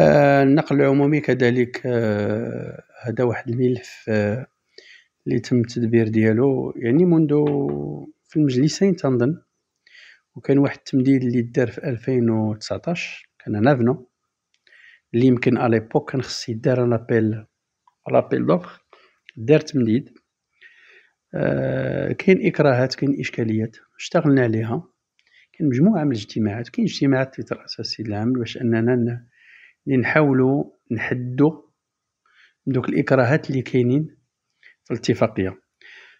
آه، النقل العمومي كذلك آه، هذا واحد الملف آه، اللي تم التدبير ديالو يعني منذ في المجلسين تنظن وكان واحد التمديد اللي دار في 2019 كان نافنو اللي يمكن على ليبوك كان خص يدار لابيل لابيل دوخ دار تمديد كاين اكراهات كاين اشكاليات اشتغلنا عليها كاين مجموعه من الاجتماعات كاين اجتماعات في الاطار العام باش اننا اللي نحاولوا نحدوا دوك الاكراهات اللي كاينين في الاتفاقيه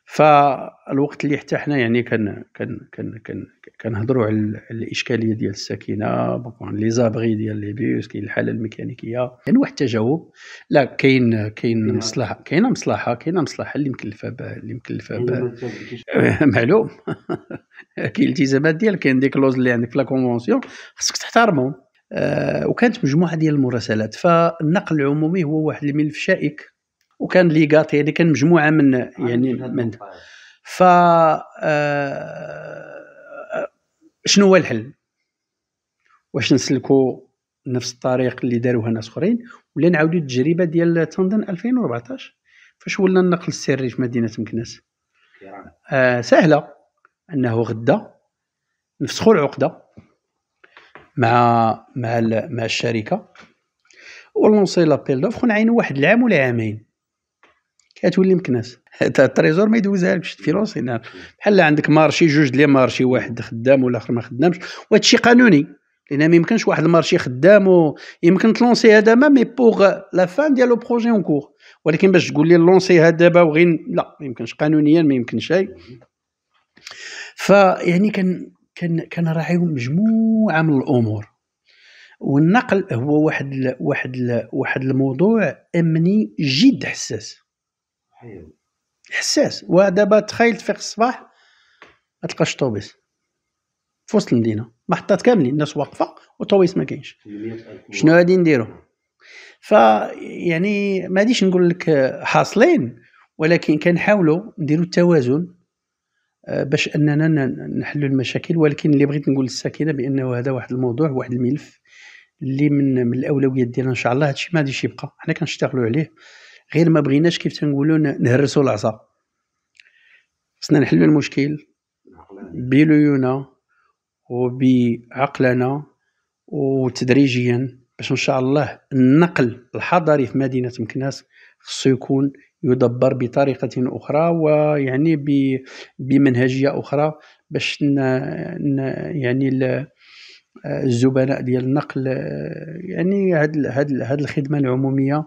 فالوقت اللي حتى حنا يعني كان كان كان كان كنهضروا على الاشكاليه ديال الساكنه بون لي زابغي ديال لي بيوس كاين الحاله الميكانيكيه كاين يعني واحد التجاوب لا كاين كاين نعم. مصلحه كاينه مصلحه كاينه مصلحه اللي مكلفه اللي مكلفه معلوم كاين التزامات ديالك كاين دي كلوز اللي عندك في لا كونفونسيون خصك تحترمهم آه، وكانت مجموعه ديال المراسلات فالنقل العمومي هو واحد الملف شائك وكان ليغات يعني كان مجموعه من يعني من ف آه، آه، شنو هو الحل واش نسلكوا نفس الطريق اللي داروها ناس اخرين ولا نعاودوا التجربه ديال تندن 2014 فاش ولنا النقل السري في مدينه مكناس آه سهله انه غدا نفسخوا العقده مع مع مع الشركه ولونسي لابيل دوفر ونعينو واحد العام ولا عامين كتولي مكناس حتى التريزور ما يدوزها لكش تفيلونسي بحال عندك مارشي جوج ديال مارشي واحد خدام اخر ما خدامش وهادشي قانوني لان ما يمكنش واحد المارشي خدام يمكن هذا ما مي بوغ لا فان ديال لو بروجي اون كور ولكن باش تقول لي هذا دابا وغير لا ما يمكنش قانونيا ما يمكنش شيء فيعني كان كان كنراعيو مجموعه من الامور والنقل هو واحد ال واحد ال واحد الموضوع امني جد حساس حساس ودابا تخيل تفيق الصباح ما تلقاش طوبيس في وسط المدينه محطات كاملين الناس واقفه وطوبيس ما كاينش شنو غادي نديرو فيعني ما غاديش نقول لك حاصلين ولكن كنحاولوا نديروا التوازن آه، باش اننا نحلوا المشاكل ولكن اللي بغيت نقول للساكنه بانه هذا واحد الموضوع واحد الملف اللي من من الاولويات ديالنا ان شاء الله هادشي ما غاديش يبقى حنا كنشتغلوا عليه غير ما بغيناش كيف تنقولوا نهرسوا العصا خصنا نحلوا المشكل بليونة وبعقلنا وتدريجيا باش ان شاء الله النقل الحضري في مدينه مكناس خصو يكون يدبر بطريقه اخرى ويعني بمنهجيه اخرى باش يعني الزبناء ديال النقل يعني هاد الخدمه العموميه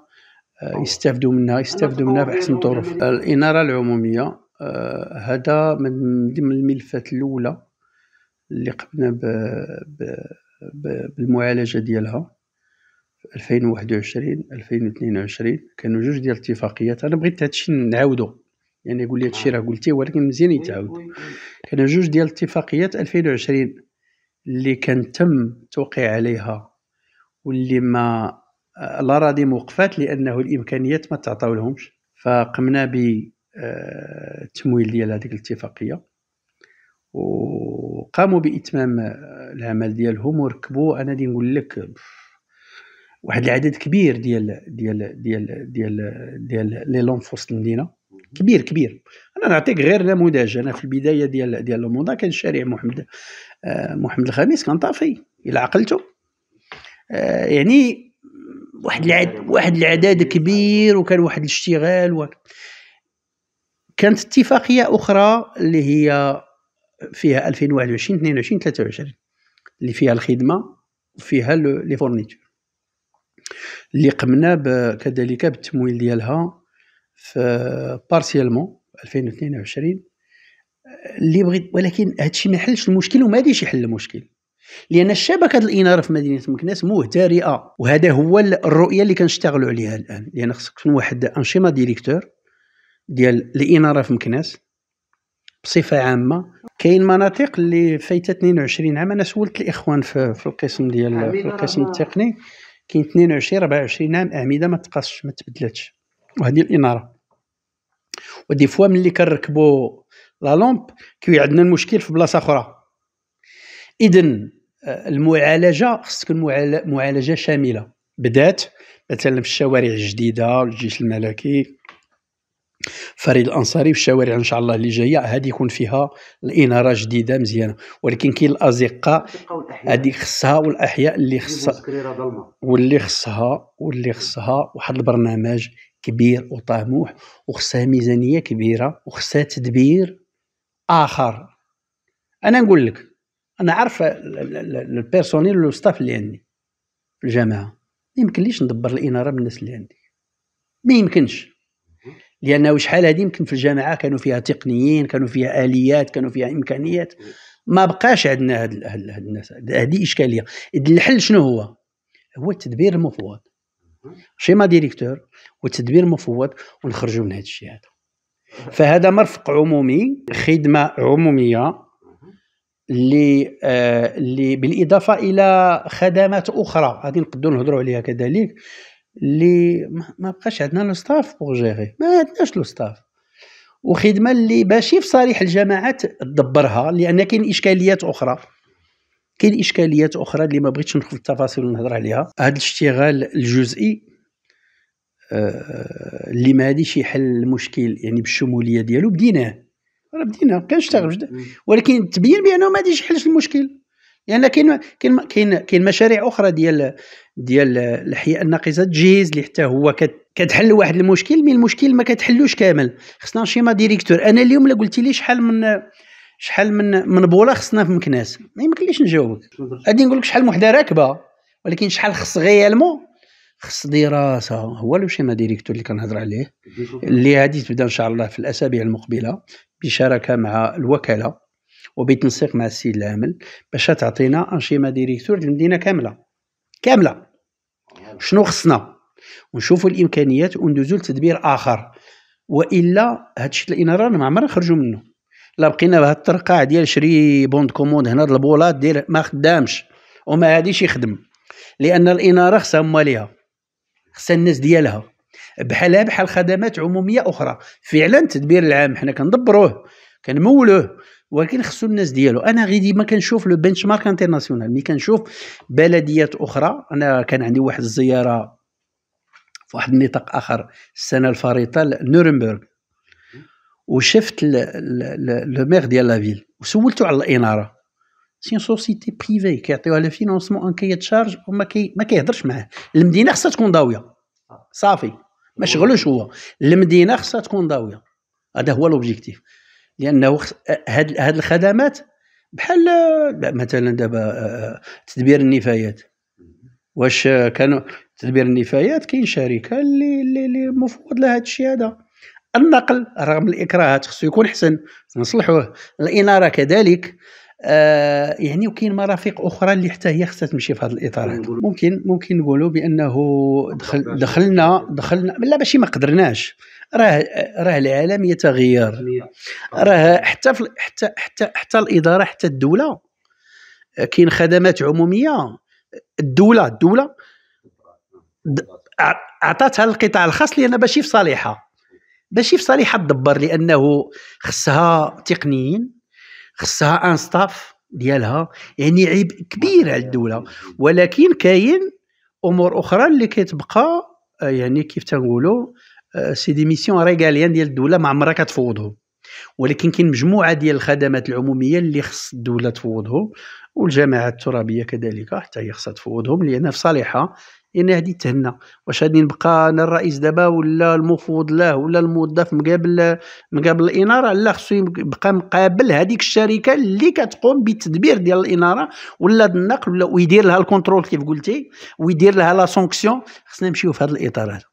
آه، يستافدوا منها يستافدوا منها باحسن الظروف الاناره العموميه آه، هذا من ضمن الملفات الاولى اللي قمنا بالمعالجه ديالها 2021 2022 كانوا جوج ديال الاتفاقيات انا بغيت هادشي نعاودو يعني يقول لي هادشي راه قلتيه ولكن مزيان يتعاود كانوا جوج ديال الاتفاقيات 2020 اللي كان تم توقيع عليها واللي ما الاراضي موقفات لانه الامكانيات ما تعطاو لهمش فقمنا ب التمويل آه، ديال هذيك الاتفاقيه وقاموا باتمام آه، العمل ديالهم وركبوا انا دي نقول لك واحد العدد كبير ديال ديال ديال ديال ديال لي لون في وسط المدينه كبير كبير انا نعطيك غير نموذج انا في البدايه ديال ديال لوموندا كان شارع محمد آه، محمد الخامس كان طافي الى عقلته آه، يعني واحد العدد واحد العدد كبير وكان واحد الاشتغال و... كانت اتفاقيه اخرى اللي هي فيها 2021 22 23 اللي فيها الخدمه وفيها لي فورنيتور اللي قمنا كذلك بالتمويل ديالها في بارسيالمون 2022 اللي بغيت ولكن هادشي ما حلش المشكل وما غاديش يحل المشكل لان الشبكه الاناره في مدينه مكناس مهترئه وهذا هو الرؤيه اللي كنشتغلوا عليها الان لان خصك تكون واحد ان شيما ديريكتور ديال الاناره في مكناس بصفه عامه كاين مناطق اللي فايته 22 عام انا سولت الاخوان في, في القسم ديال في القسم التقني كاين 22 24 عام اعمده ما تبقاش ما تبدلاتش وهذه الاناره ودي فوا ملي كنركبوا لا لومب كيوقع عندنا المشكل في بلاصه اخرى اذا آه، المعالجه خص تكون معالجه شامله بدات مثلا في الشوارع الجديده الجيش الملكي فريد الانصاري في الشوارع ان شاء الله اللي جايه هذه يكون فيها الاناره جديده مزيانه ولكن كاين الازقه هذه خصها والاحياء اللي خصها واللي خصها واللي خصها واحد البرنامج كبير وطموح وخصها ميزانيه كبيره وخصها تدبير اخر انا نقول لك انا عارف البيرسونيل والستاف اللي عندي الجماعه ما يمكنليش ندبر الاناره بالناس اللي عندي ما يمكنش لانه شحال هذه يمكن في الجامعه كانوا فيها تقنيين كانوا فيها اليات كانوا فيها امكانيات ما بقاش عندنا هاد, الناس هذه اشكاليه الحل شنو هو هو التدبير المفوض شيما ديريكتور والتدبير المفوض ونخرجوا من هذا الشيء هذا فهذا مرفق عمومي خدمه عموميه اللي آه اللي بالاضافه الى خدمات اخرى غادي نقدروا نهضروا عليها كذلك اللي ما بقاش عندنا لو ستاف بوغ جيري ما عندناش لو ستاف وخدمه اللي ماشي في صالح الجماعات تدبرها لان كاين اشكاليات اخرى كاين اشكاليات اخرى اللي ما بغيتش ندخل في التفاصيل ونهضر عليها هذا الاشتغال الجزئي آه، اللي ما غاديش يحل المشكل يعني بالشموليه ديالو بديناه راه بدينا كنشتغل ولكن تبين بانه ما غاديش يحلش المشكل يعني كاين كاين كاين كاين مشاريع اخرى ديال ديال الاحياء الناقصه تجهيز اللي حتى هو كتحل واحد المشكل مي المشكل ما كتحلوش كامل خصنا شيما ديريكتور انا اليوم لا قلتي لي شحال من شحال من من بوله خصنا في مكناس ما يمكنليش نجاوبك غادي نقول لك شحال وحده راكبه ولكن شحال خص غيالمو خص دراسه هو لو شيما ديريكتور اللي كنهضر عليه اللي غادي تبدا ان شاء الله في الاسابيع المقبله بشراكه مع الوكاله وبتنسيق مع السيد العامل باش تعطينا انشيما ديريكتور للمدينه كامله كامله شنو خصنا ونشوفوا الامكانيات وندوزو لتدبير اخر والا هادشي اللي راه ما عمرنا نخرجوا منه لا بقينا بهاد الترقاع ديال شري بوند كوموند هنا البولات دير ما خدامش وما غاديش يخدم لان الاناره خصها مواليها خصها الناس ديالها بحالها بحال خدمات عموميه اخرى فعلا التدبير العام حنا كندبروه كنمولوه ولكن خصو الناس ديالو انا غير ديما كنشوف لو بنش مارك انترناسيونال ملي كنشوف بلديات اخرى انا كان عندي واحد الزياره في واحد النطاق اخر السنه الفريطه لنورنبرغ وشفت لو مير ديال لا فيل وسولته على الاناره سي سوسيتي بريفي كيعطيوها لو فينونسمون ان كي تشارج وما كي ما كيهضرش معاه المدينه خصها تكون ضاويه صافي ما شغلوش هو المدينه خصها تكون ضاويه هذا هو لوبجيكتيف لانه هاد, هاد الخدمات بحال مثلا دابا آه، آه، تدبير النفايات واش كانوا تدبير النفايات كاين شركه اللي اللي, اللي مفوض لها هذا الشيء هذا النقل رغم الاكراهات خصو يكون حسن نصلحوه الاناره كذلك آه، يعني وكاين مرافق اخرى اللي حتى هي خصها تمشي في هذا الاطار ممكن ممكن نقولوا بانه دخل دخلنا دخلنا لا ماشي ما قدرناش راه راه العالم يتغير راه حتى حتى حتى حتى الاداره حتى الدوله آه، كاين خدمات عموميه الدوله الدوله عطاتها للقطاع الخاص لان ماشي في صالحها ماشي في صالحها تدبر لانه خصها تقنيين خصها ان ستاف ديالها يعني عبء كبير على الدوله ولكن كاين امور اخرى اللي كتبقى آه، يعني كيف تنقولوا آه، سي دي ميسيون ريغاليان ديال الدوله ما عمرها كتفوضهم ولكن كاين مجموعه ديال الخدمات العموميه اللي خص الدوله تفوضهم والجماعات الترابيه كذلك حتى هي خصها تفوضهم لان في صالحها يعني هادي تهنا واش غادي نبقى انا الرئيس دابا ولا المفوض له ولا الموظف مقابل مقابل الاناره لا خصو يبقى مقابل هذيك الشركه اللي كتقوم بالتدبير ديال الاناره ولا النقل ولا ويدير لها الكونترول كيف قلتي ويدير لها لا سونكسيون خصنا نمشيو في هذا الاطار هذا